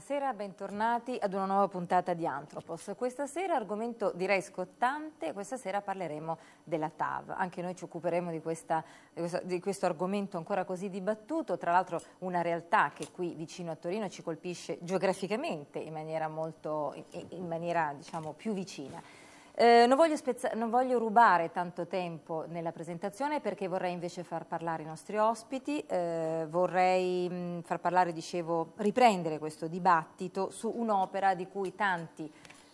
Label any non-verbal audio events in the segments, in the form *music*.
Buonasera, bentornati ad una nuova puntata di Antropos. Questa sera argomento direi scottante, questa sera parleremo della TAV. Anche noi ci occuperemo di, questa, di questo argomento ancora così dibattuto, tra l'altro una realtà che qui vicino a Torino ci colpisce geograficamente in maniera, molto, in maniera diciamo, più vicina. Eh, non, voglio non, voglio rubare tanto tempo nella presentazione perché vorrei invece far parlare i nostri ospiti, eh, vorrei mh, mm, far parlare, dicevo, riprendere questo dibattito su un'opera di cui tanti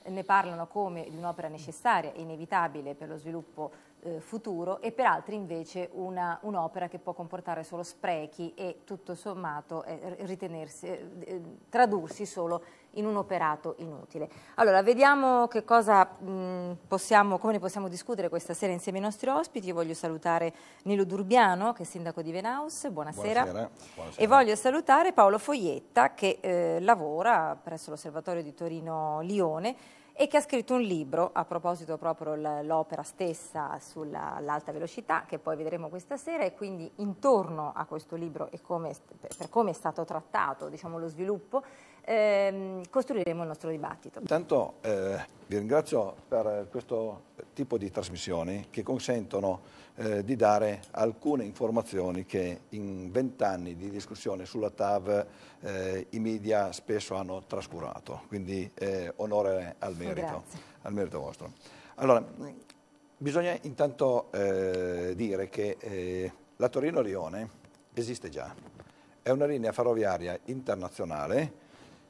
ne parlano come di un'opera necessaria e inevitabile per lo sviluppo eh, futuro e per altri invece un'opera che può comportare solo sprechi e tutto sommato eh, eh, eh, tradursi solo in un operato inutile. Allora, vediamo che cosa, mh, possiamo, come ne possiamo discutere questa sera insieme ai nostri ospiti. Io voglio salutare Nilo Durbiano, che è sindaco di Venaus, buonasera. buonasera. buonasera. E voglio salutare Paolo Foglietta, che eh, lavora presso l'Osservatorio di Torino-Lione e che ha scritto un libro a proposito proprio dell'opera stessa sull'alta velocità che poi vedremo questa sera e quindi intorno a questo libro e come, per come è stato trattato diciamo, lo sviluppo ehm, costruiremo il nostro dibattito. Intanto eh, vi ringrazio per questo tipo di trasmissioni che consentono eh, di dare alcune informazioni che in vent'anni di discussione sulla TAV eh, i media spesso hanno trascurato, quindi eh, onore al merito, al merito, vostro. Allora, bisogna intanto eh, dire che eh, la Torino-Lione esiste già, è una linea ferroviaria internazionale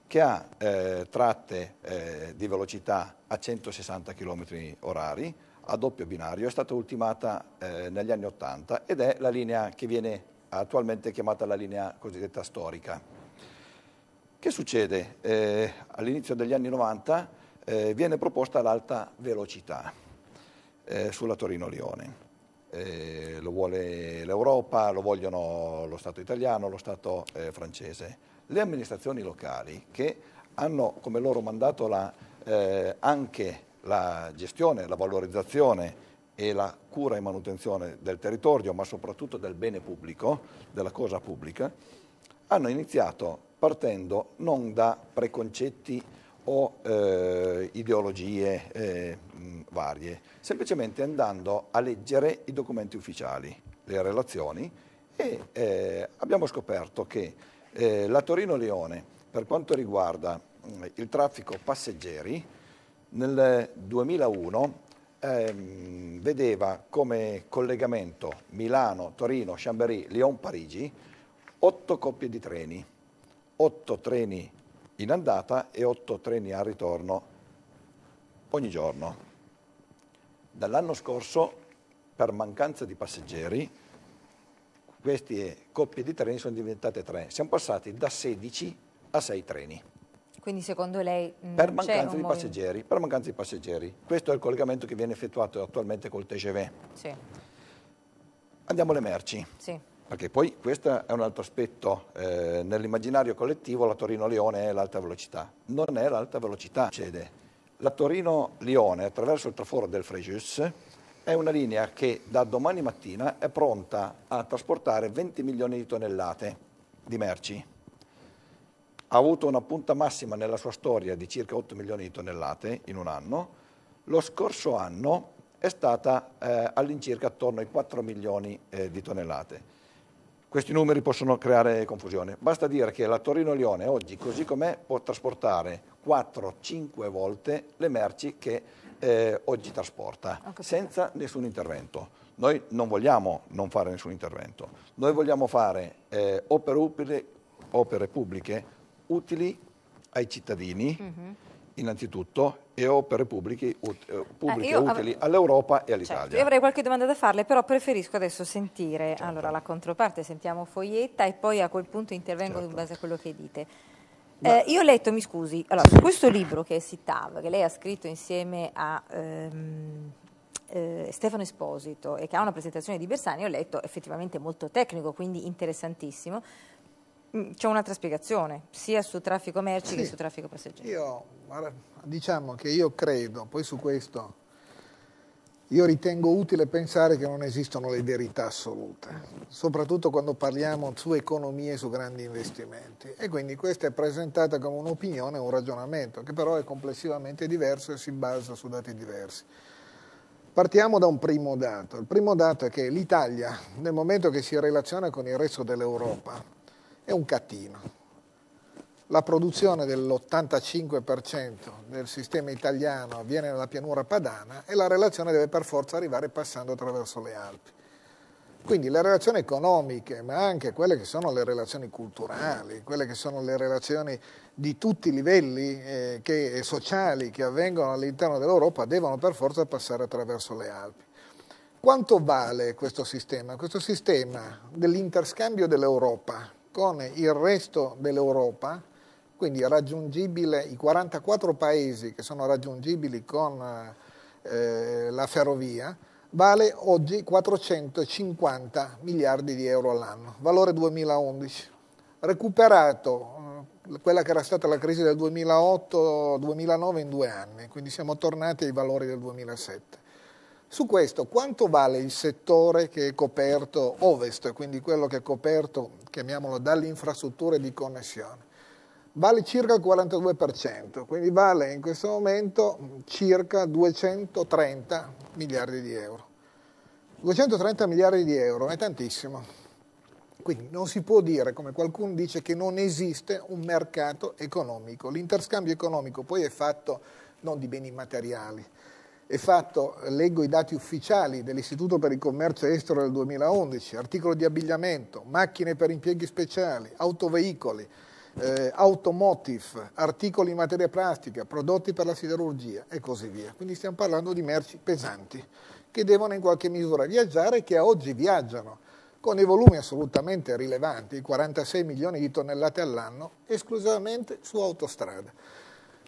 che ha eh, tratte eh, di velocità a 160 km orari, a doppio binario, è stata ultimata eh, negli anni 80 ed è la linea che viene attualmente chiamata la linea cosiddetta storica. Che succede? Eh, all'inizio degli anni 90 eh, viene proposta l'alta velocità eh, sulla Torino-Lione. Eh, lo vuole l'Europa, lo vogliono lo Stato italiano, lo Stato eh, francese le amministrazioni locali che hanno come loro mandato la, eh, anche la gestione, la valorizzazione e la cura e manutenzione del territorio, ma soprattutto del bene pubblico, della cosa pubblica, hanno iniziato partendo non da preconcetti o eh, ideologie eh, varie, semplicemente andando a leggere i documenti ufficiali, le relazioni e eh, abbiamo scoperto che eh, la Torino-Leone, per quanto riguarda mm, il traffico passeggeri, nel 2001 ehm, vedeva come collegamento Milano, Torino, Chambéry, Lyon, Parigi, otto coppie di treni, otto treni in andata e otto treni al ritorno ogni giorno. Dall'anno scorso, per mancanza di passeggeri, queste coppie di treni sono diventate tre. Siamo passati da 16 a 6 treni. Quindi secondo lei mm, per mancanza, di passeggeri, per mancanza di passeggeri. Questo è il collegamento che viene effettuato attualmente col TGV. Sì. Andiamo alle merci. Sì. Perché poi questo è un altro aspetto. Eh, nell'immaginario collettivo la Torino-Lione è l'alta velocità. Non è l'alta velocità. Cede. La Torino-Lione attraverso il traforo del Frejus è una linea che da domani mattina è pronta a trasportare 20 milioni di tonnellate di merci. Ha avuto una punta massima nella sua storia di circa 8 milioni di tonnellate in un anno. Lo scorso anno è stata eh, all'incirca attorno ai 4 milioni eh, di tonnellate. Questi numeri possono creare confusione. Basta dire che la Torino-Lione oggi, così com'è, può trasportare 4-5 volte le merci che eh, oggi trasporta, senza nessun intervento. Noi non vogliamo non fare nessun intervento, noi vogliamo fare eh, opere, opere, pubbliche utili ai cittadini, mm -hmm. innanzitutto, e opere pubbliche, ut eh, eh, pubbliche eh, utili all'Europa e all'Italia. Certo, io avrei qualche domanda da farle, però preferisco adesso sentire certo. allora, la controparte, sentiamo Foglietta e poi a quel punto intervengo certo. in base a quello che dite. Eh, io ho letto, mi scusi, allora, su questo libro che è Sitav, che lei ha scritto insieme a ehm, eh, Stefano Esposito e che ha una presentazione di Bersani, ho letto effettivamente molto tecnico, quindi interessantissimo. Mm, c'è un'altra spiegazione, sia su traffico merci sì. che su traffico passeggeri. Io, diciamo che io credo, poi su questo io ritengo utile pensare che non esistono le verità assolute, soprattutto quando parliamo su economie e su grandi investimenti. E quindi questa è presentata come un'opinione, un ragionamento, che però è complessivamente diverso e si basa su dati diversi. Partiamo da un primo dato. Il primo dato è che l'Italia, nel momento che si relaziona con il resto dell'Europa, è un catino. La produzione dell'85% del sistema italiano avviene nella pianura padana e la relazione deve per forza arrivare passando attraverso le Alpi. Quindi le relazioni economiche, ma anche quelle che sono le relazioni culturali, quelle che sono le relazioni di tutti i livelli eh, che, sociali che avvengono all'interno dell'Europa, devono per forza passare attraverso le Alpi. Quanto vale questo sistema? Questo sistema dell'interscambio dell'Europa con il resto dell'Europa quindi raggiungibile, i 44 paesi che sono raggiungibili con eh, la ferrovia, vale oggi 450 miliardi di euro all'anno, valore 2011. Recuperato eh, quella che era stata la crisi del 2008-2009 in due anni, quindi siamo tornati ai valori del 2007. Su questo, quanto vale il settore che è coperto ovest, quindi quello che è coperto, chiamiamolo, dalle infrastrutture di connessione? vale circa il 42%, quindi vale in questo momento circa 230 miliardi di euro. 230 miliardi di euro è tantissimo. Quindi non si può dire, come qualcuno dice, che non esiste un mercato economico. L'interscambio economico poi è fatto non di beni materiali, è fatto, leggo i dati ufficiali dell'Istituto per il Commercio Estero del 2011, articolo di abbigliamento, macchine per impieghi speciali, autoveicoli, eh, automotive, articoli in materia plastica, prodotti per la siderurgia e così via. Quindi stiamo parlando di merci pesanti che devono in qualche misura viaggiare e che oggi viaggiano con i volumi assolutamente rilevanti, 46 milioni di tonnellate all'anno, esclusivamente su autostrada.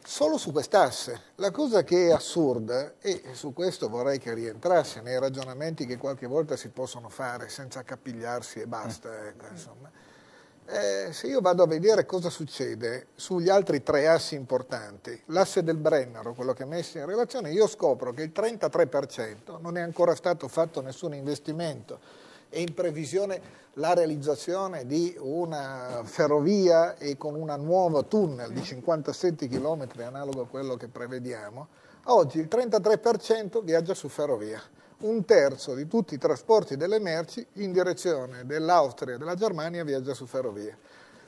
Solo su quest'asse. La cosa che è assurda, e su questo vorrei che rientrasse nei ragionamenti che qualche volta si possono fare senza accapigliarsi e basta, mm. ecco, insomma, eh, se io vado a vedere cosa succede sugli altri tre assi importanti, l'asse del Brennero, quello che è messo in relazione, io scopro che il 33% non è ancora stato fatto nessun investimento. È in previsione la realizzazione di una ferrovia e con un nuovo tunnel di 57 km analogo a quello che prevediamo. Oggi il 33% viaggia su ferrovia un terzo di tutti i trasporti delle merci in direzione dell'Austria e della Germania viaggia su ferrovie.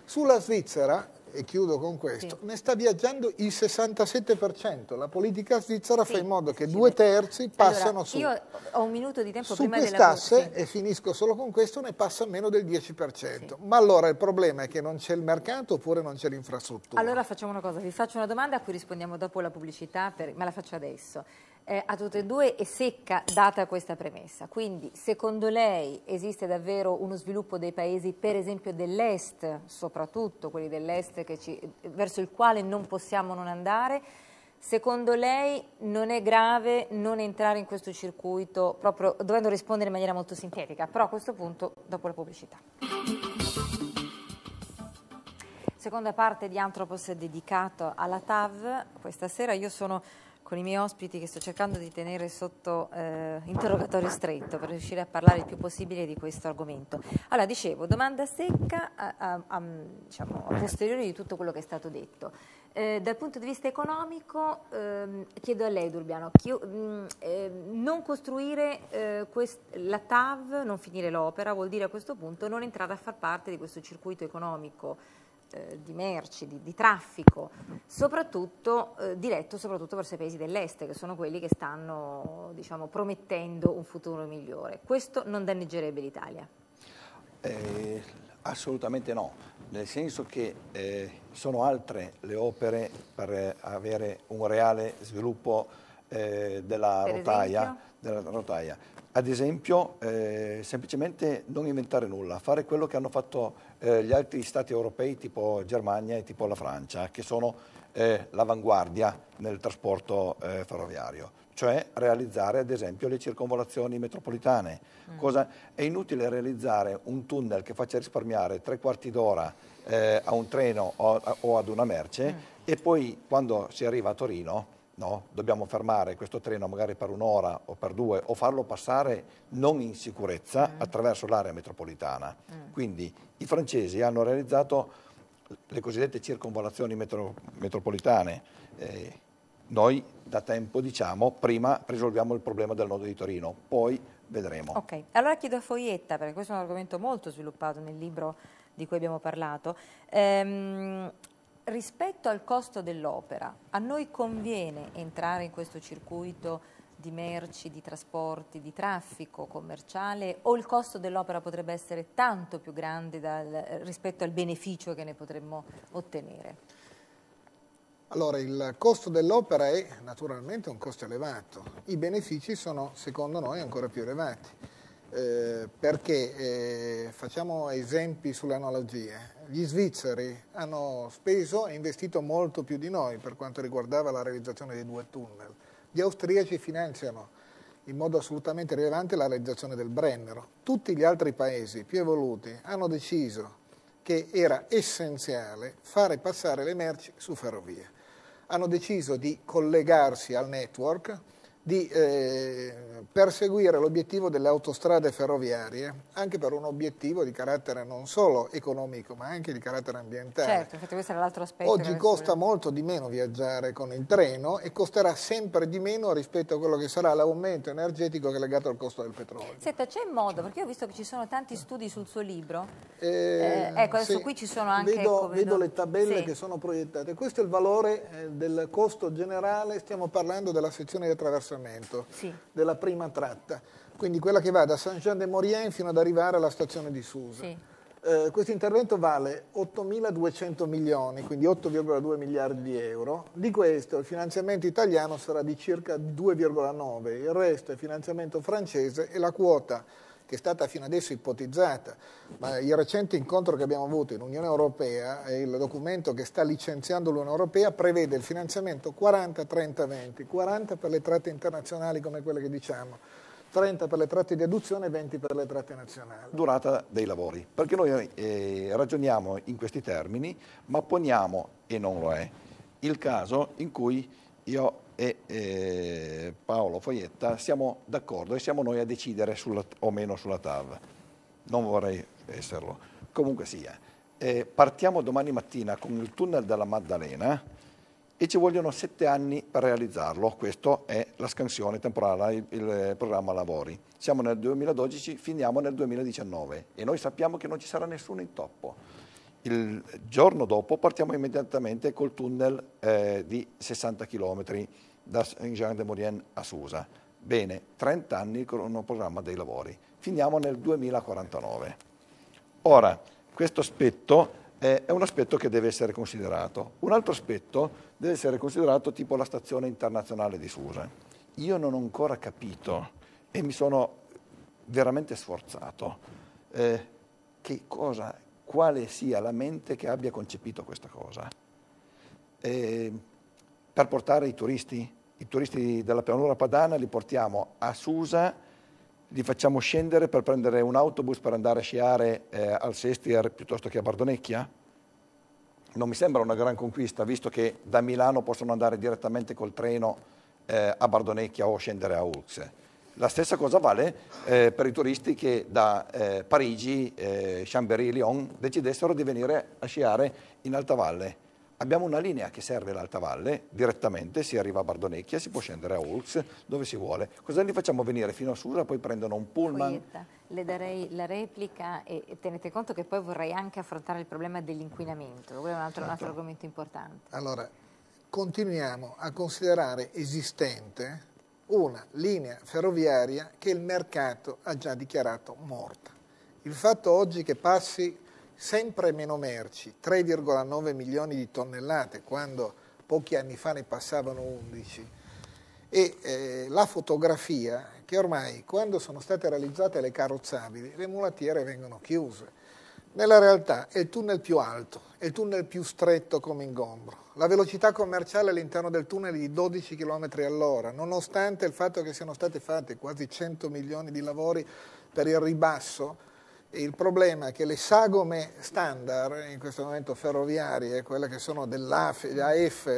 Sulla Svizzera, e chiudo con questo, sì. ne sta viaggiando il 67%. La politica svizzera sì. fa in modo che due terzi passano allora, su. Io ho un minuto di tempo su prima della tasse, sì. e finisco solo con questo, ne passa meno del 10%. Ma allora il problema è che non c'è il mercato oppure non c'è l'infrastruttura. Allora facciamo una cosa, vi faccio una domanda a cui rispondiamo dopo la pubblicità, per, ma la faccio adesso eh, a tutte e due è secca data questa premessa. Quindi secondo lei esiste davvero uno sviluppo dei paesi, per esempio dell'Est, soprattutto quelli dell'Est verso il quale non possiamo non andare? Secondo lei non è grave non entrare in questo circuito, proprio dovendo rispondere in maniera molto sintetica, però a questo punto dopo la pubblicità. Seconda parte di Antropos dedicata alla TAV, questa sera io sono con i miei ospiti che sto cercando di tenere sotto eh, interrogatorio stretto per riuscire a parlare il più possibile di questo argomento. Allora, dicevo, domanda secca a, a, a, diciamo, a posteriori di tutto quello che è stato detto. Eh, dal punto di vista economico, ehm, chiedo a lei Durbiano, chio, mh, mm, eh, non costruire eh, la TAV, non finire l'opera, vuol dire a questo punto non entrare a far parte di questo circuito economico eh, di merci, di, di traffico, soprattutto, eh, diretto soprattutto verso i paesi dell'est, che sono quelli che stanno diciamo, promettendo un futuro migliore. Questo non danneggerebbe l'Italia? Eh, assolutamente no, nel senso che eh, sono altre le opere per avere un reale sviluppo eh, della rotaia, della, rotaia, Ad esempio, eh, semplicemente non inventare nulla, fare quello che hanno fatto eh, gli altri stati europei tipo Germania e tipo la Francia, che sono eh, l'avanguardia nel trasporto eh, ferroviario, cioè realizzare ad esempio le circonvolazioni metropolitane. Mm. Cosa, è inutile realizzare un tunnel che faccia risparmiare tre quarti d'ora eh, a un treno o, o, ad una merce mm. e poi quando si arriva a Torino no, dobbiamo fermare questo treno magari per un'ora o per due o farlo passare non in sicurezza mm. attraverso l'area metropolitana. Mm. Quindi i francesi hanno realizzato le cosiddette circonvolazioni metro, metropolitane. Eh, noi da tempo diciamo prima risolviamo il problema del nodo di Torino, poi vedremo. Ok, allora chiedo a Foietta, perché questo è un argomento molto sviluppato nel libro di cui abbiamo parlato. Ehm, rispetto al costo dell'opera, a noi conviene entrare in questo circuito di merci, di trasporti, di traffico commerciale o il costo dell'opera potrebbe essere tanto più grande dal, rispetto al beneficio che ne potremmo ottenere? Allora, il costo dell'opera è naturalmente un costo elevato, i benefici sono secondo noi ancora più elevati. Eh, perché eh, facciamo esempi sulle analogie. Gli svizzeri hanno speso e investito molto più di noi per quanto riguardava la realizzazione dei due tunnel. Gli austriaci finanziano in modo assolutamente rilevante la realizzazione del Brennero. Tutti gli altri paesi più evoluti hanno deciso che era essenziale fare passare le merci su ferrovie. Hanno deciso di collegarsi al network, di eh, perseguire l'obiettivo delle autostrade ferroviarie anche per un obiettivo di carattere non solo economico ma anche di carattere ambientale. Certo, infatti questo era l'altro aspetto. Oggi costa sulle... molto di meno viaggiare con il treno e costerà sempre di meno rispetto a quello che sarà l'aumento energetico che è legato al costo del petrolio. Senta, c'è modo, perché ho visto che ci sono tanti studi sul suo libro, eh, eh, ecco adesso sì, qui ci sono anche... Vedo, ecco, vedo... vedo le tabelle sì. che sono proiettate, questo è il valore eh, del costo generale, stiamo parlando della sezione di attraversamento collegamento sì. della prima tratta, quindi quella che va da saint jean de maurien fino ad arrivare alla stazione di Susa. Sì. Eh, questo intervento vale 8.200 milioni, quindi 8,2 miliardi di euro. Di questo il finanziamento italiano sarà di circa 2,9, il resto è finanziamento francese e la quota che è stata fino adesso ipotizzata, ma il recente incontro che abbiamo avuto in Unione Europea e il documento che sta licenziando l'Unione Europea prevede il finanziamento 40-30-20, 40 per le tratte internazionali come quelle che diciamo, 30 per le tratte di adduzione e 20 per le tratte nazionali. Durata dei lavori, perché noi eh, ragioniamo in questi termini, ma poniamo, e non lo è, il caso in cui io e eh, Paolo Foglietta siamo d'accordo e siamo noi a decidere sulla, o meno sulla TAV. Non vorrei esserlo. Comunque sia, eh, partiamo domani mattina con il tunnel della Maddalena e ci vogliono sette anni per realizzarlo. Questa è la scansione temporale, il, il eh, programma lavori. Siamo nel 2012, finiamo nel 2019 e noi sappiamo che non ci sarà nessuno intoppo il giorno dopo partiamo immediatamente col tunnel eh, di 60 chilometri da Saint-Jean-de-Maurienne a Susa. Bene, 30 anni con un programma dei lavori. Finiamo nel 2049. Ora, questo aspetto è un aspetto che deve essere considerato. Un altro aspetto deve essere considerato tipo la stazione internazionale di Susa. Io non ho ancora capito e mi sono veramente sforzato eh, che cosa, quale sia la mente che abbia concepito questa cosa. Eh, per portare i turisti? i turisti della pianura padana li portiamo a Susa, li facciamo scendere per prendere un autobus per andare a sciare eh, al Sestier piuttosto che a Bardonecchia? Non mi sembra una gran conquista, visto che da Milano possono andare direttamente col treno eh, a Bardonecchia o scendere a Aux. La stessa cosa vale eh, per i turisti che da eh, Parigi, eh, Chambéry, e Lyon decidessero di venire a sciare in Alta Valle Abbiamo una linea che serve l'Alta Valle, direttamente si arriva a Bardonecchia, si può scendere a Ulx, dove si vuole. Cosa li facciamo venire fino a Susa, poi prendono un pullman? Poietta, le darei la replica e tenete conto che poi vorrei anche affrontare il problema dell'inquinamento, quello è un altro, certo. un altro certo. argomento importante. Allora, continuiamo a considerare esistente una linea ferroviaria che il mercato ha già dichiarato morta. Il fatto oggi che passi sempre meno merci, 3,9 milioni di tonnellate, quando pochi anni fa ne passavano 11, e eh, la fotografia, che ormai quando sono state realizzate le carrozzabili, le mulattiere vengono chiuse. Nella realtà è il tunnel più alto, è il tunnel più stretto come ingombro. La velocità commerciale all'interno del tunnel è di 12 km all'ora, nonostante il fatto che siano stati fatti quasi 100 milioni di lavori per il ribasso, il problema è che le sagome standard, in questo momento ferroviarie, quelle che sono dell'AF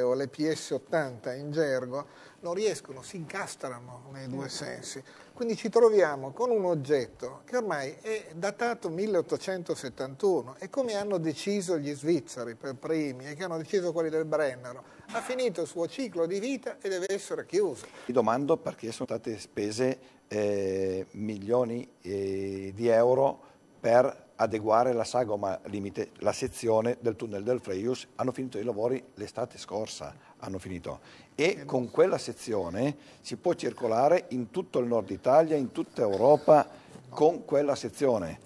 o le PS80 in gergo, non riescono, si incastrano nei due sensi. Quindi ci troviamo con un oggetto che ormai è datato 1871 e come hanno deciso gli svizzeri per primi e che hanno deciso quelli del Brennero, ha finito il suo ciclo di vita e deve essere chiuso. Mi domando perché sono state spese eh, milioni eh, di euro per adeguare la sagoma limite, la sezione del tunnel del Freius, hanno finito i lavori l'estate scorsa, hanno finito. E con quella sezione si può circolare in tutto il nord Italia, in tutta Europa, con quella sezione.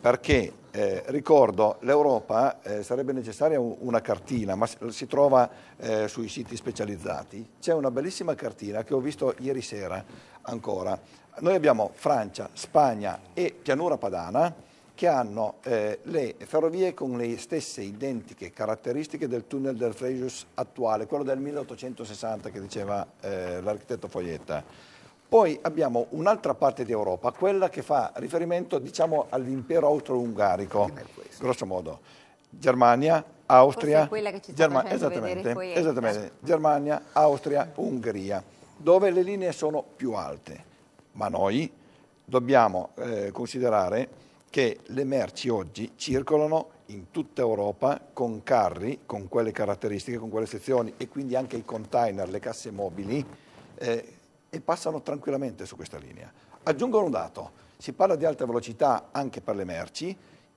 Perché, eh, ricordo, l'Europa eh, sarebbe necessaria una cartina, ma si trova eh, sui siti specializzati. C'è una bellissima cartina che ho visto ieri sera ancora. Noi abbiamo Francia, Spagna e pianura padana, che hanno eh, le ferrovie con le stesse identiche caratteristiche del tunnel del Frejus attuale, quello del 1860 che diceva eh, l'architetto Foglietta. Poi abbiamo un'altra parte d'Europa, quella che fa riferimento diciamo, all'impero austro-ungarico, grosso modo. Germania, Austria, Germa esattamente, esattamente. Germania, Austria, Ungheria, dove le linee sono più alte. Ma noi dobbiamo eh, considerare che le merci oggi circolano in tutta Europa con carri, con quelle caratteristiche, con quelle sezioni e quindi anche i container, le casse mobili eh, e passano tranquillamente su questa linea. Aggiungo un dato, si parla di alta velocità anche per le merci,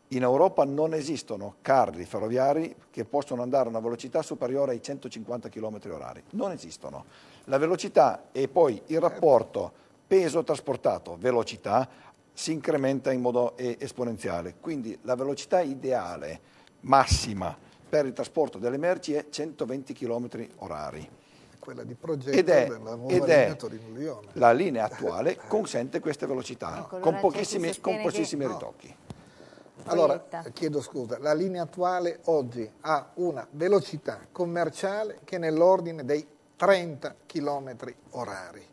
in Europa non esistono carri ferroviari che possono andare a una velocità superiore ai 150 km orari, non esistono. La velocità e poi il rapporto peso trasportato, velocità, si incrementa in modo eh, esponenziale. Quindi la velocità ideale massima per il trasporto delle merci è 120 km orari. Quella di progetto ed è, della nuova ed linea Torino-Lione. La linea attuale *laughs* consente queste velocità, ecco, con pochissimi, con pochissimi che... ritocchi. Allora, chiedo scusa, la linea attuale oggi ha una velocità commerciale che è nell'ordine dei 30 km orari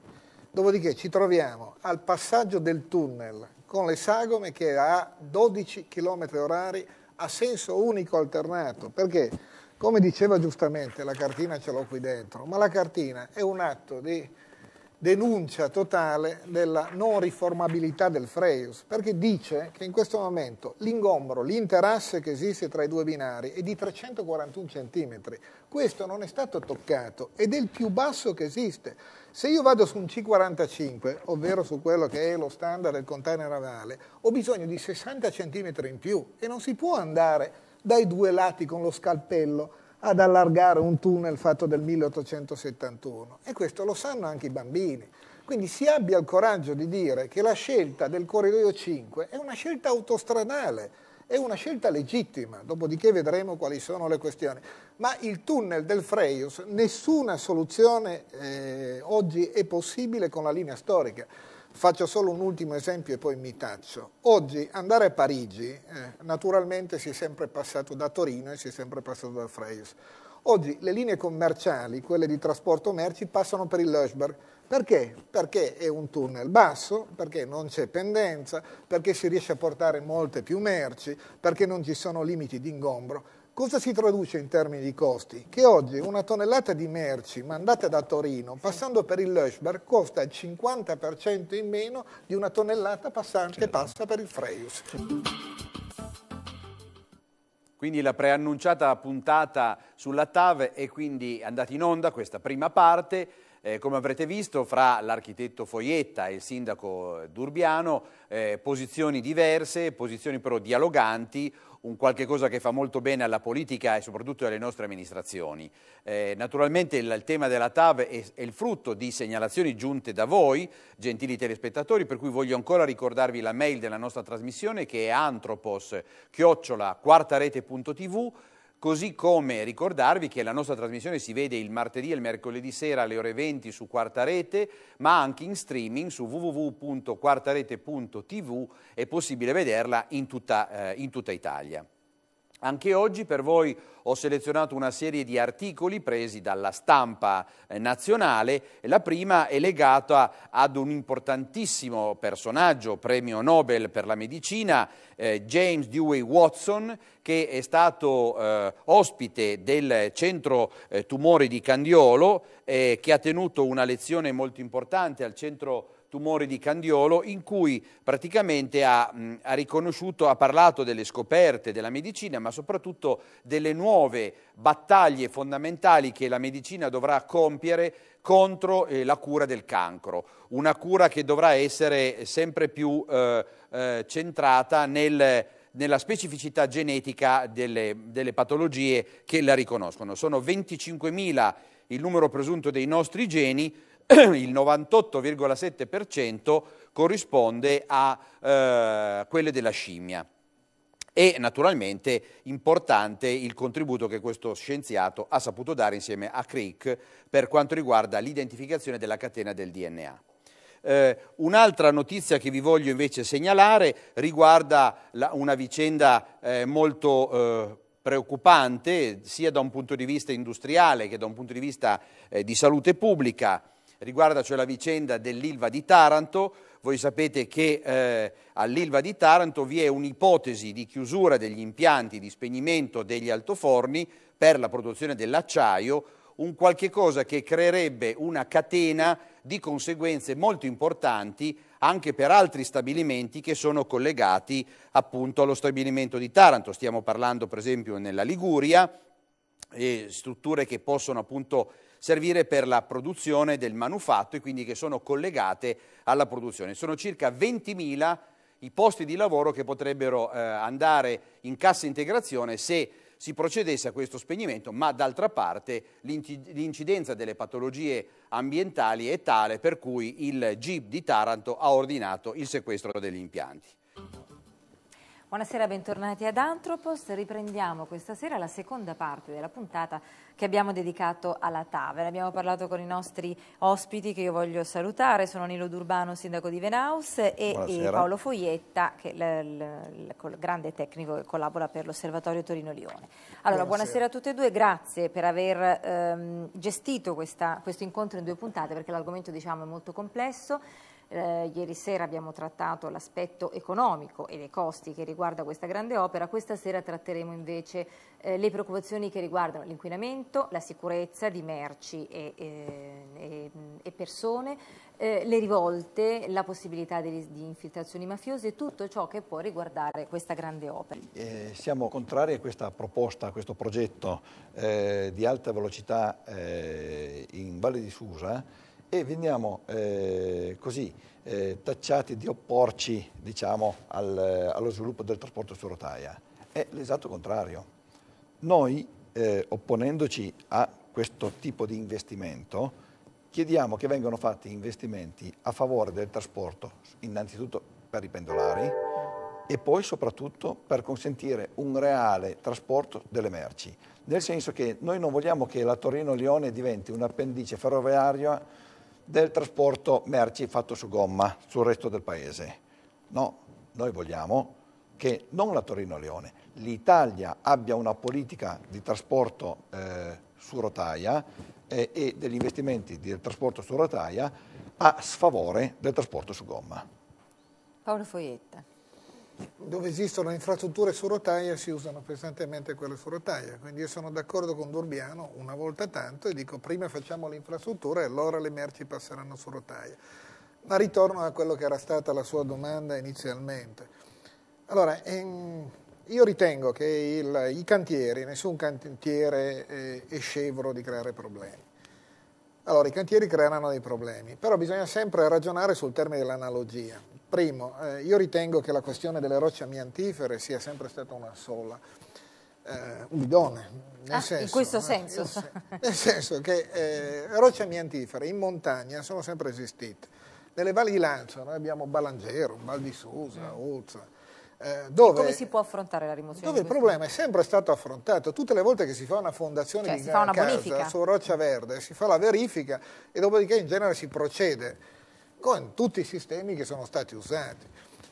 Dopodiché ci troviamo al passaggio del tunnel con le sagome che è a 12 km orari a senso unico alternato, perché come diceva giustamente la cartina ce l'ho qui dentro, ma la cartina è un atto di denuncia totale della non riformabilità del Freius, perché dice che in questo momento l'ingombro, l'interasse che esiste tra i due binari è di 341 cm. Questo non è stato toccato ed è il più basso che esiste. Se io vado su un C45, ovvero su quello che è lo standard del container navale, ho bisogno di 60 cm in più e non si può andare dai due lati con lo scalpello ad allargare un tunnel fatto del 1871. E questo lo sanno anche i bambini. Quindi si abbia il coraggio di dire che la scelta del corridoio 5 è una scelta autostradale, è una scelta legittima, dopodiché vedremo quali sono le questioni. Ma il tunnel del Freios, nessuna soluzione eh, oggi è possibile con la linea storica. Faccio solo un ultimo esempio e poi mi taccio. Oggi andare a Parigi, eh, naturalmente si è sempre passato da Torino e si è sempre passato dal Freios. Oggi le linee commerciali, quelle di trasporto merci, passano per il Löschberg. Perché? Perché è un tunnel basso, perché non c'è pendenza, perché si riesce a portare molte più merci, perché non ci sono limiti di ingombro. Cosa si traduce in termini di costi? Che oggi una tonnellata di merci mandata da Torino passando per il Löschberg costa il 50% in meno di una tonnellata passante che passa per il Freius. Quindi la preannunciata puntata sulla TAV è quindi andata in onda questa prima parte. Eh, come avrete visto, fra l'architetto Foietta e il sindaco d'Urbiano, eh, posizioni diverse, posizioni però dialoganti, un qualche cosa che fa molto bene alla politica e soprattutto alle nostre amministrazioni. Eh, naturalmente il, il, tema della TAV è, è, il frutto di segnalazioni giunte da voi, gentili telespettatori, per cui voglio ancora ricordarvi la mail della nostra trasmissione che è antropos-quartarete.tv Così come ricordarvi che la nostra trasmissione si vede il martedì e il mercoledì sera alle ore 20 su Quarta Rete, ma anche in streaming su www.quartarete.tv è possibile vederla in tutta, eh, in tutta Italia. Anche oggi per voi ho selezionato una serie di articoli presi dalla stampa eh, nazionale. La prima è legata ad un importantissimo personaggio, premio Nobel per la medicina, eh, James Dewey Watson, che è stato eh, ospite del centro eh, tumori di Candiolo, eh, che ha tenuto una lezione molto importante al centro tumore di Candiolo, in cui praticamente ha, mh, ha, riconosciuto, ha parlato delle scoperte della medicina, ma soprattutto delle nuove battaglie fondamentali che la medicina dovrà compiere contro eh, la cura del cancro, una cura che dovrà essere sempre più eh, eh, centrata nel nella specificità genetica delle, delle, patologie che la riconoscono. Sono 25.000 il numero presunto dei nostri geni, il 98,7% corrisponde a eh, quelle della scimmia. E naturalmente importante il contributo che questo scienziato ha saputo dare insieme a Crick per quanto riguarda l'identificazione della catena del DNA. Eh, un'altra notizia che vi voglio invece segnalare riguarda la, una vicenda eh, molto eh, preoccupante sia da un punto di vista industriale che da un punto di vista eh, di salute pubblica riguarda cioè la vicenda dell'Ilva di Taranto. Voi sapete che eh, all'Ilva di Taranto vi è un'ipotesi di chiusura degli impianti di spegnimento degli altoforni per la produzione dell'acciaio, un qualche cosa che creerebbe una catena di conseguenze molto importanti anche per altri stabilimenti che sono collegati appunto allo stabilimento di Taranto. Stiamo parlando per esempio nella Liguria, strutture che possono appunto servire per la produzione del manufatto e quindi che sono collegate alla produzione. Sono circa 20.000 i posti di lavoro che potrebbero eh, andare in cassa integrazione se si procedesse a questo spegnimento, ma d'altra parte l'incidenza delle patologie ambientali è tale per cui il GIP di Taranto ha ordinato il sequestro degli impianti. Buonasera, bentornati ad Antropos. Riprendiamo questa sera la seconda parte della puntata che abbiamo dedicato alla Tavera. Abbiamo parlato con i nostri ospiti che io voglio salutare, sono Nilo D'Urbano, sindaco di Venaus e, e Paolo Foglietta, che è il grande tecnico che collabora per l'Osservatorio Torino-Lione. Allora, buonasera. buonasera. a tutte e due, grazie per aver ehm, gestito questa, questo incontro in due puntate perché l'argomento diciamo, è molto complesso eh, ieri sera abbiamo trattato l'aspetto economico e dei costi che riguarda questa grande opera, questa sera tratteremo invece eh, le preoccupazioni che riguardano l'inquinamento, la sicurezza di merci e, e, e persone, eh, le rivolte, la possibilità di, di, infiltrazioni mafiose, e tutto ciò che può riguardare questa grande opera. Eh, siamo contrari a questa proposta, a questo progetto eh, di alta velocità eh, in Valle di Susa e veniamo eh, così eh, tacciati di opporci diciamo, al, allo sviluppo del trasporto su rotaia. È l'esatto contrario. Noi, eh, opponendoci a questo tipo di investimento, chiediamo che vengano fatti investimenti a favore del trasporto, innanzitutto per i pendolari e poi soprattutto per consentire un reale trasporto delle merci. Nel senso che noi non vogliamo che la Torino-Lione diventi un'appendice ferroviaria del trasporto merci fatto su gomma sul resto del paese. No, noi vogliamo che non la Torino-Leone, l'Italia abbia una politica di trasporto eh, su rotaia eh, e degli investimenti del trasporto su rotaia a sfavore del trasporto su gomma. Paolo Foglietta dove esistono infrastrutture su rotaia si usano pesantemente quelle su rotaia, quindi io sono d'accordo con Durbiano una volta tanto e dico prima facciamo l'infrastruttura e allora le merci passeranno su rotaia. Ma ritorno a quello che era stata la sua domanda inizialmente. Allora, ehm, io ritengo che il, i cantieri, nessun cantiere eh, è scevro di creare problemi. Allora, i cantieri creeranno dei problemi, però bisogna sempre ragionare sul termine dell'analogia. Primo, eh, io ritengo che la questione delle rocce amiantifere sia sempre stata una sola, eh, un bidone. Ah, senso, in questo eh, senso? Se, nel senso che eh, rocce amiantifere in montagna sono sempre esistite. Nelle valli di Lancia noi abbiamo Balangero, Val di Susa, Olza. Mm. Eh, dove, come si può affrontare la rimozione? Dove il problema è sempre stato affrontato. Tutte le volte che si fa una fondazione cioè, di una casa bonifica. su roccia verde, si fa la verifica e dopodiché in genere si procede con tutti i sistemi che sono stati usati.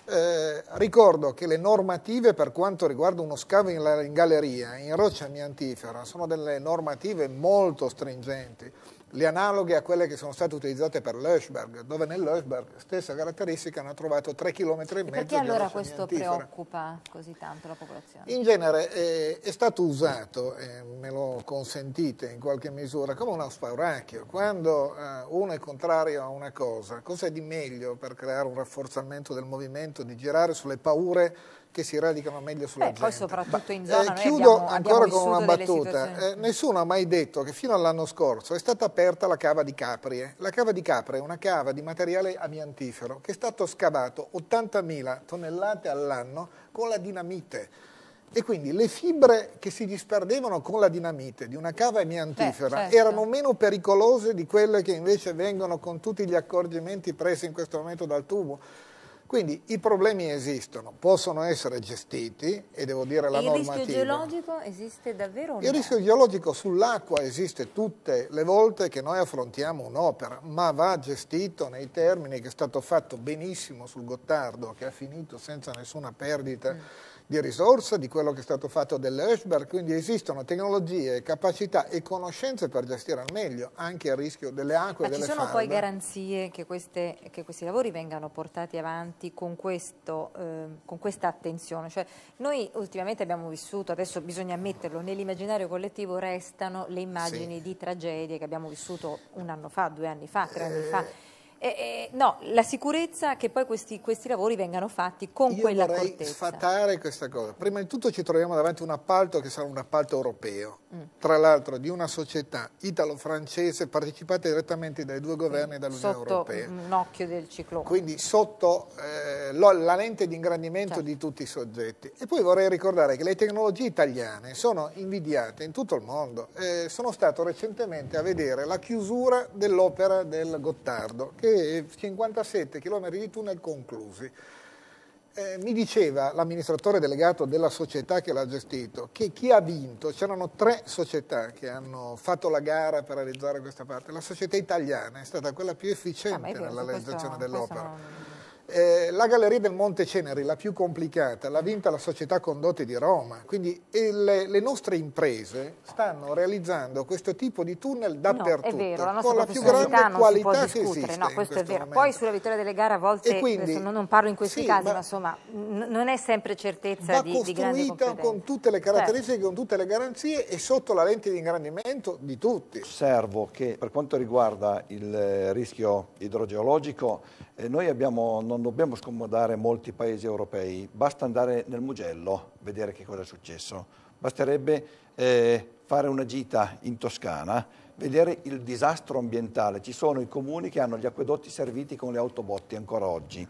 Eh, ricordo che le normative per quanto riguarda uno scavo in, in galleria in roccia amiantifera, sono delle normative molto stringenti le analoghe a quelle che sono state utilizzate per l'Öschberg, dove nell'Öschberg stessa caratteristica hanno trovato 3 km e mezzo. E perché allora questo antifera. preoccupa così tanto la popolazione? In genere eh, è stato usato, eh, me lo consentite in qualche misura, come uno spauracchio. Quando eh, uno è contrario a una cosa, cosa è di meglio per creare un rafforzamento del movimento, di girare sulle paure che si radicano meglio sulla Beh, gente. Poi soprattutto in eh, zona eh, Chiudo abbiamo, ancora abbiamo con una battuta. Eh, nessuno ha mai detto che fino all'anno scorso è stata aperta la cava di Caprie. Eh. La cava di Caprie è una cava di materiale amiantifero che è stato scavato 80.000 tonnellate all'anno con la dinamite. E quindi le fibre che si disperdevano con la dinamite di una cava amiantifera Beh, certo. erano meno pericolose di quelle che invece vengono con tutti gli accorgimenti presi in questo momento dal tubo quindi i problemi esistono, possono essere gestiti e devo dire la il normativa. Il rischio geologico esiste davvero? Il rischio geologico sull'acqua esiste tutte le volte che noi affrontiamo un'opera, ma va gestito nei termini che è stato fatto benissimo sul Gottardo, che ha finito senza nessuna perdita mm. di risorse, di quello che è stato fatto dell'Eschberg, quindi esistono tecnologie, capacità e conoscenze per gestire al meglio anche il rischio delle acque ma e delle falde. Ma ci sono farde. poi garanzie che, queste, che questi lavori vengano portati avanti? avanti con, questo, eh, con questa attenzione? Cioè, noi ultimamente abbiamo vissuto, adesso bisogna ammetterlo, nell'immaginario collettivo restano le immagini sì. di tragedie che abbiamo vissuto un anno fa, due anni fa, tre anni fa eh, eh, eh, no, la sicurezza che poi questi, questi lavori vengano fatti con Io quella vorrei cortezza. vorrei sfatare questa cosa. Prima di tutto ci troviamo davanti a un appalto che sarà un appalto europeo, mm. tra l'altro di una società italo-francese partecipata direttamente dai due governi mm. dell'Unione Europea. Sotto un occhio del ciclone. Quindi sotto eh, la lente di ingrandimento certo. di tutti i soggetti. E poi vorrei ricordare che le tecnologie italiane sono invidiate in tutto il mondo. Eh, sono stato recentemente a vedere la chiusura dell'opera del Gottardo, che e 57 km di tunnel conclusi. Eh, mi diceva l'amministratore delegato della società che l'ha gestito che chi ha vinto, c'erano tre società che hanno fatto la gara per realizzare questa parte, la società italiana è stata quella più efficiente ah, nella realizzazione dell'opera. Eh, la Galleria del Monte Ceneri, la più complicata, l'ha vinta la Società Condotti di Roma, quindi eh, le, le, nostre imprese stanno realizzando questo tipo di tunnel dappertutto, no, vero, la con la più grande qualità che esiste. No, questo è vero. Poi sulla vittoria delle gare a volte, quindi, non parlo in questi sì, casi, ma, ma insomma, non è sempre certezza di, di grande costruita con tutte le certo. caratteristiche, certo. con tutte le garanzie e sotto la lente di ingrandimento di tutti. Osservo che per quanto riguarda il eh, rischio idrogeologico eh, noi abbiamo, non dobbiamo scomodare molti paesi europei, basta andare nel Mugello, vedere che cosa è successo. Basterebbe eh, fare una gita in Toscana, vedere il disastro ambientale. Ci sono i comuni che hanno gli acquedotti serviti con le autobotti ancora oggi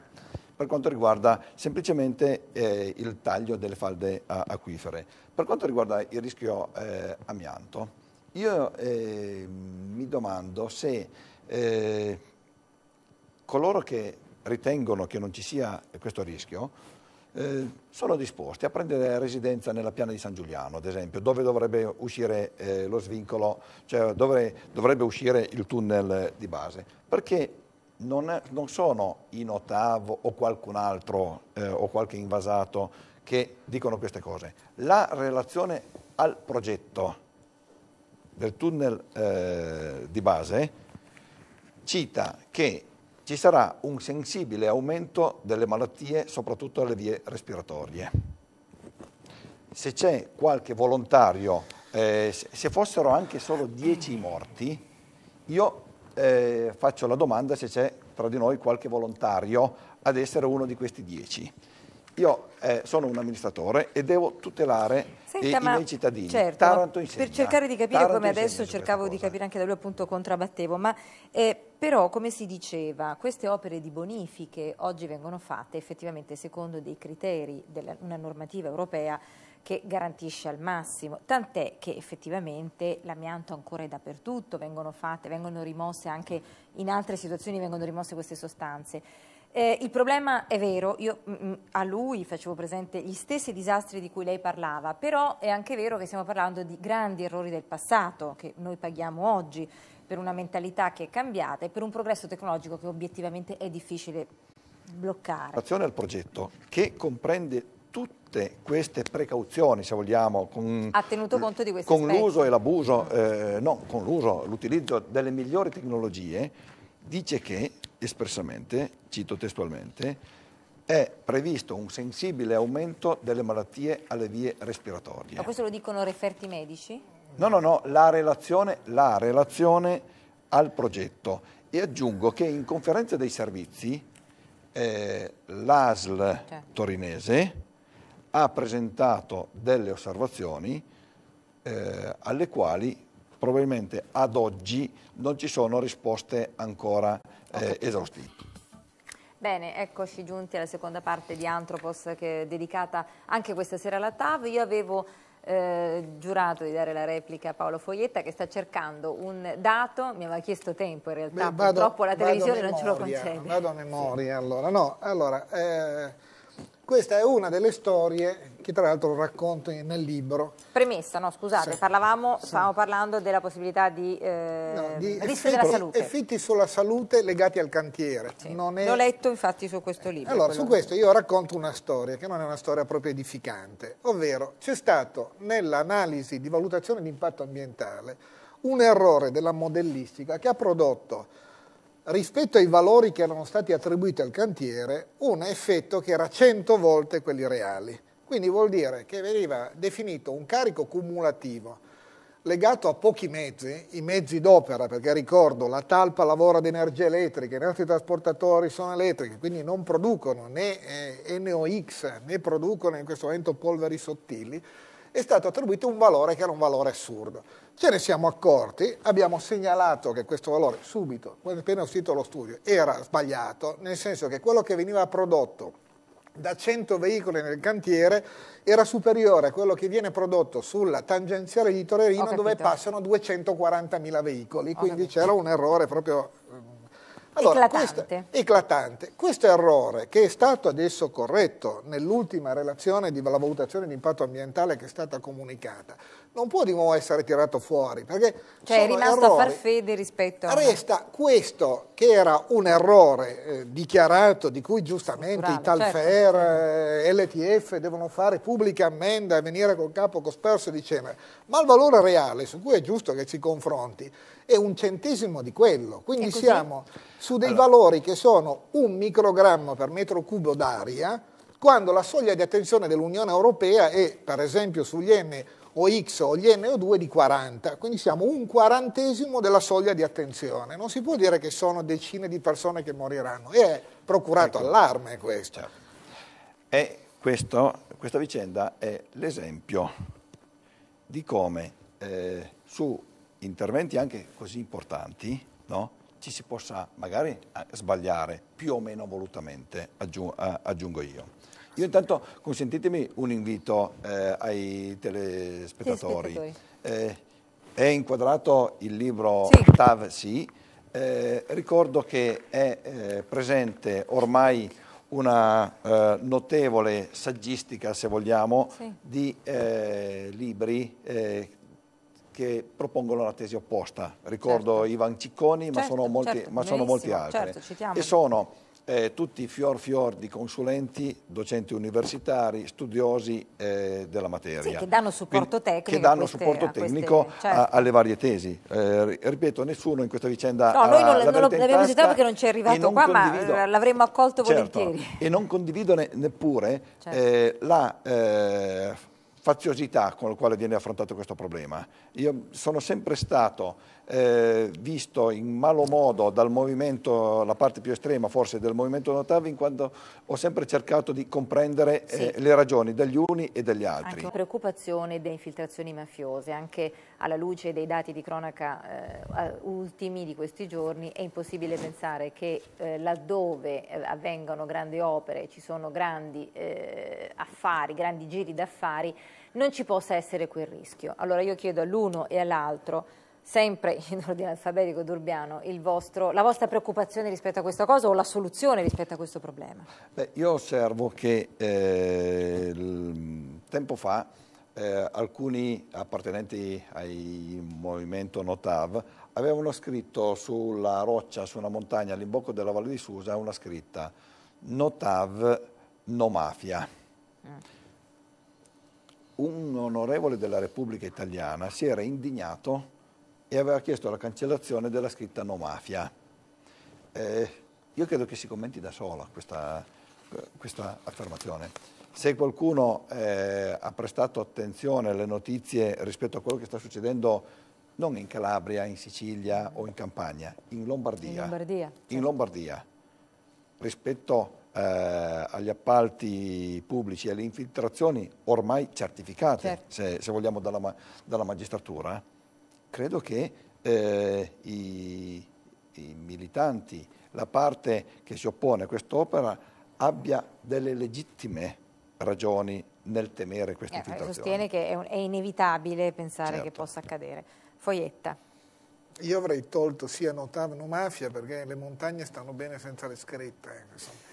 per quanto riguarda semplicemente eh, il taglio delle falde acquifere. Per quanto riguarda il rischio eh, amianto, io eh, mi domando se eh, coloro che ritengono che non ci sia questo rischio eh, sono disposti a prendere residenza nella piana di San Giuliano, ad esempio, dove dovrebbe uscire eh, lo svincolo, cioè dove dovrebbe uscire il tunnel di base, perché non, è, non sono in Ottavo o qualcun altro eh, o qualche invasato che dicono queste cose. La relazione al progetto del tunnel eh, di base cita che ci sarà un sensibile aumento delle malattie, soprattutto alle vie respiratorie. Se c'è qualche volontario, eh, se fossero anche solo 10 morti, io eh, faccio la domanda se c'è tra di noi qualche volontario ad essere uno di questi 10 io eh, sono un amministratore e devo tutelare Senta, i, i miei cittadini. Certo, per cercare di capire Taranto come adesso cercavo di capire anche da lui appunto contrabattevo, ma eh, però come si diceva queste opere di bonifiche oggi vengono fatte effettivamente secondo dei criteri di una normativa europea che garantisce al massimo, tant'è che effettivamente l'amianto ancora è dappertutto, vengono fatte, vengono rimosse anche in altre situazioni vengono rimosse queste sostanze. Eh, il problema è vero, io mh, mm, mm, a lui facevo presente gli stessi disastri di cui lei parlava, però è anche vero che stiamo parlando di grandi errori del passato che noi paghiamo oggi per una mentalità che è cambiata e per un progresso tecnologico che obiettivamente è difficile bloccare. L'azione al progetto che comprende tutte queste precauzioni, se vogliamo, con, con l'uso e l'abuso, eh, no, con l'uso, l'utilizzo delle migliori tecnologie, dice che espressamente, cito testualmente, è previsto un sensibile aumento delle malattie alle vie respiratorie. Ma questo lo dicono referti medici? No, no, no, la relazione, la relazione al progetto. E aggiungo che in conferenza dei servizi eh, l'ASL cioè. torinese ha presentato delle osservazioni eh, alle quali probabilmente ad oggi non ci sono risposte ancora eh, esaustivi. Bene, eccoci giunti alla seconda parte di Antropos che è dedicata anche questa sera alla TAV. Io avevo eh, giurato di dare la replica a Paolo Foglietta che sta cercando un dato, mi aveva chiesto tempo in realtà, Beh, vado, purtroppo la televisione memoria, non ce lo concede. Vado a memoria sì. allora, no, allora eh, questa è una delle storie che tra l'altro racconto nel libro. Premessa, no scusate, sì. parlavamo, sì. stavamo parlando della possibilità di, eh, no, di effetti, della salute. Effetti sulla salute legati al cantiere. Sì. È... L'ho letto infatti su questo libro. Allora, su questo io racconto una storia che non è una storia proprio edificante, ovvero c'è stato nell'analisi di valutazione di impatto ambientale un errore della modellistica che ha prodotto rispetto ai valori che erano stati attribuiti al cantiere, un effetto che era 100 volte quelli reali. Quindi vuol dire che veniva definito un carico cumulativo legato a pochi mezzi, i mezzi d'opera, perché ricordo la talpa lavora ad energia elettrica, i nostri trasportatori sono elettrici, quindi non producono né eh, NOx né producono in questo momento polveri sottili, è stato attribuito un valore che era un valore assurdo. Ce ne siamo accorti, abbiamo segnalato che questo valore subito, appena uscito lo studio, era sbagliato, nel senso che quello che veniva prodotto da 100 veicoli nel cantiere era superiore a quello che viene prodotto sulla tangenziale di Torerino dove passano 240.000 veicoli, quindi c'era un errore proprio eh, allora, eclatante. Questo, eclatante. Questo errore che è stato adesso corretto nell'ultima relazione di valutazione di impatto ambientale che è stata comunicata, non può di nuovo essere tirato fuori. Perché cioè è rimasto errori. a far fede rispetto a... Resta questo che era un errore eh, dichiarato, di cui giustamente i Talfer, certo. eh, LTF devono fare pubblica ammenda e venire col capo cosperso e cenere, ma il valore reale su cui è giusto che ci confronti è un centesimo di quello. Quindi siamo su dei allora. valori che sono un microgrammo per metro cubo d'aria, quando la soglia di attenzione dell'Unione Europea è, per esempio, sugli N o X o gli NO2 di 40, quindi siamo un quarantesimo della soglia di attenzione. Non si può dire che sono decine di persone che moriranno, e è procurato ecco. allarme questo. Certo. E questo, questa vicenda è l'esempio di come eh, su interventi anche così importanti no, ci si possa magari eh, sbagliare più o meno volutamente, eh, aggiungo io. Io intanto consentitemi un invito eh, ai telespettatori. Eh, è inquadrato il libro sì. TAV Sì. Eh, ricordo che è eh, presente ormai una eh, notevole saggistica, se vogliamo, sì. di eh, libri che propongono la tesi opposta. Ricordo certo. Ivan Cicconi, certo, ma sono molti, certo, ma sono molti altri. Certo, e sono eh, tutti fior fior di consulenti, docenti universitari, studiosi eh, della materia. Sì, che danno supporto Quindi, tecnico, danno queste, supporto tecnico queste, certo. a, alle varie tesi. Eh, ripeto, nessuno in questa vicenda No, ha, noi non, la non l'abbiamo visitato perché non ci è arrivato qua, ma eh, l'avremmo accolto certo, volentieri. E non condivido ne, neppure certo. Eh, la eh, faziosità con la quale viene affrontato questo problema. Io sono sempre stato eh, visto in malo modo dal movimento, la parte più estrema forse del movimento Notavi, in quanto ho sempre cercato di comprendere eh, sì. eh, le ragioni degli uni e degli altri. Anche la preoccupazione delle infiltrazioni mafiose, anche alla luce dei dati di cronaca eh, ultimi di questi giorni, è impossibile pensare che eh, laddove eh, avvengano grandi opere, ci sono grandi affari, grandi giri d'affari, non ci possa essere quel rischio. Allora io chiedo all'uno e all'altro sempre in ordine alfabetico Durbiano, vostro, la vostra preoccupazione rispetto a questa cosa o la soluzione rispetto a questo problema? Beh, io osservo che eh, tempo fa eh, alcuni appartenenti al movimento Notav avevano scritto sulla roccia, su una montagna all'imbocco della Valle di Susa, una scritta Notav no mafia. Mm un onorevole della Repubblica Italiana si era indignato e aveva chiesto la cancellazione della scritta no mafia. Eh, io credo che si commenti da sola questa, questa affermazione. Se qualcuno eh, ha prestato attenzione alle notizie rispetto a quello che sta succedendo non in Calabria, in Sicilia o in Campania, in Lombardia, in Lombardia, certo. in Lombardia rispetto eh, agli appalti pubblici e alle infiltrazioni ormai certificate, certo. se, se, vogliamo, dalla, dalla magistratura, credo che eh, i, i militanti, la parte che si oppone a quest'opera abbia delle legittime ragioni nel temere questa eh, infiltrazione. Sostiene che è, un, è inevitabile pensare certo. che possa accadere. Foglietta. Io avrei tolto sia notavano mafia perché le montagne stanno bene senza le scritte. Eh, insomma.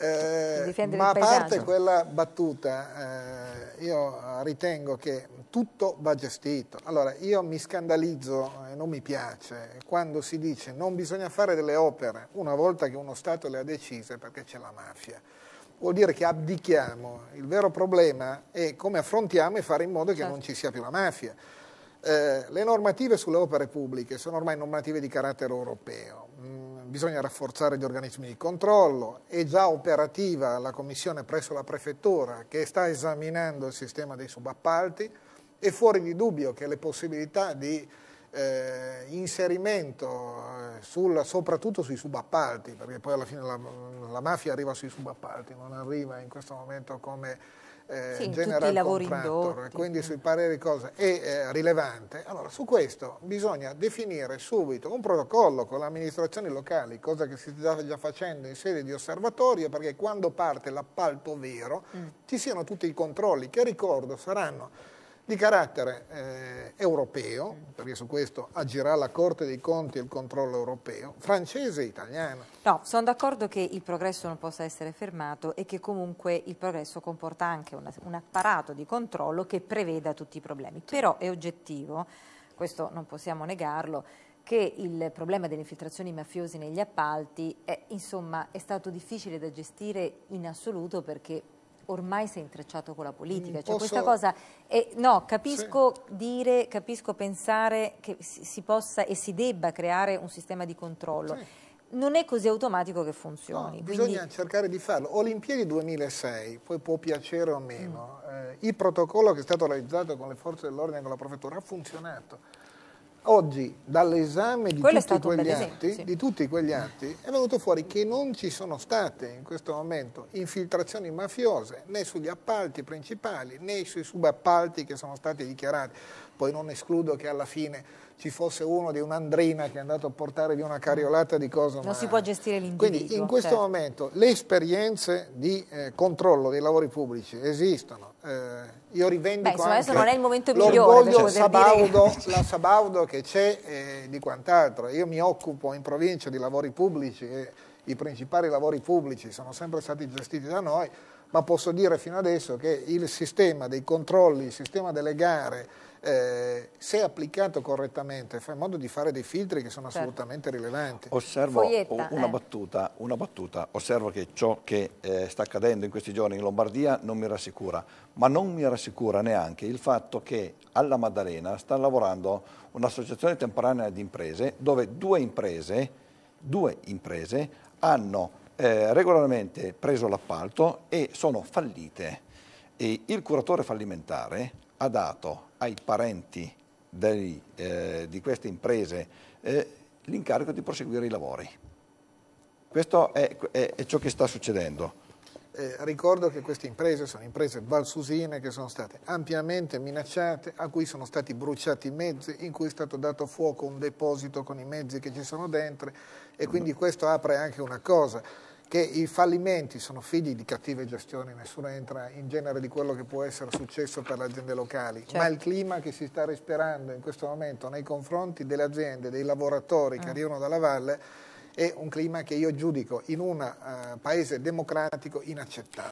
Eh, ma a parte quella battuta, eh, io ritengo che tutto va gestito. Allora, io mi scandalizzo e eh, non mi piace quando si dice non bisogna fare delle opere una volta che uno Stato le ha decise perché c'è la mafia. Vuol dire che abdichiamo. Il vero problema è come affrontiamo e fare in modo che certo. non ci sia più la mafia. Eh, le normative sulle opere pubbliche sono ormai normative di carattere europeo bisogna rafforzare gli organismi di controllo, è già operativa la commissione presso la prefettura che sta esaminando il sistema dei subappalti, è fuori di dubbio che le possibilità di eh, inserimento eh, sul, soprattutto sui subappalti, perché poi alla fine la, la mafia arriva sui subappalti, non arriva in questo momento come eh, sì, general contractor, indotti, quindi sui pareri cosa è eh, rilevante. Allora, su questo bisogna definire subito un protocollo con le amministrazioni locali, cosa che si sta già facendo in sede di osservatorio, perché quando parte l'appalto vero mm. ci siano tutti i controlli, che ricordo saranno di carattere eh, europeo, perché su questo agirà la Corte dei Conti e il controllo europeo, francese e italiano. No, sono d'accordo che il progresso non possa essere fermato e che comunque il progresso comporta anche una, un apparato di controllo che preveda tutti i problemi. Però è oggettivo, questo non possiamo negarlo, che il problema delle infiltrazioni mafiosi negli appalti è, insomma, è stato difficile da gestire in assoluto perché ormai si è intrecciato con la politica. Mm, cioè, Posso... cosa, eh, no, capisco sì. dire, capisco pensare che si possa e si debba creare un sistema di controllo. Sì. Non è così automatico che funzioni. No, quindi... Bisogna cercare di farlo. Olimpiadi 2006, poi può piacere o meno, mm. eh, il protocollo che è stato realizzato con le forze dell'ordine e con la prefettura ha funzionato oggi dall'esame di, sì. di, tutti quegli atti è venuto fuori che non ci sono state in questo momento infiltrazioni mafiose né sugli appalti principali né sui subappalti che sono stati dichiarati poi non escludo che alla fine ci fosse uno di un'andrina che è andato a portare via una cariolata di cosa. Non ma... si può gestire l'individuo. Quindi in certo. questo certo. momento le esperienze di eh, controllo dei lavori pubblici esistono. Eh, io rivendico Beh, insomma, adesso non è il momento migliore per Sabaudo, dire... la Sabaudo che c'è eh, di quant'altro. Io mi occupo in provincia di lavori pubblici e i principali lavori pubblici sono sempre stati gestiti da noi ma posso dire fino adesso che il sistema dei controlli, il sistema delle gare, eh, se applicato correttamente, fa in modo di fare dei filtri che sono certo. assolutamente rilevanti. Osservo Foglietta, una, eh. battuta, una, battuta, osservo che ciò che eh, sta accadendo in questi giorni in Lombardia non mi rassicura, ma non mi rassicura neanche il fatto che alla Maddalena sta lavorando un'associazione temporanea di imprese dove due imprese, due imprese hanno eh, regolarmente preso l'appalto e sono fallite. E il curatore fallimentare ha dato ai parenti dei, eh, di queste imprese eh, l'incarico di proseguire i lavori. Questo è, è, è ciò che sta succedendo. Eh, ricordo che queste imprese sono imprese valsusine che sono state ampiamente minacciate, a cui sono stati bruciati i mezzi, in cui è stato dato fuoco un deposito con i mezzi che ci sono dentro e quindi questo apre anche una cosa che i fallimenti sono figli di cattive gestioni, nessuno entra in genere di quello che può essere successo per le aziende locali, certo. ma il certo. clima che si sta respirando in questo momento nei confronti delle aziende, dei lavoratori che mm. arrivano dalla valle, è un clima che io giudico in un uh, paese democratico inaccettabile.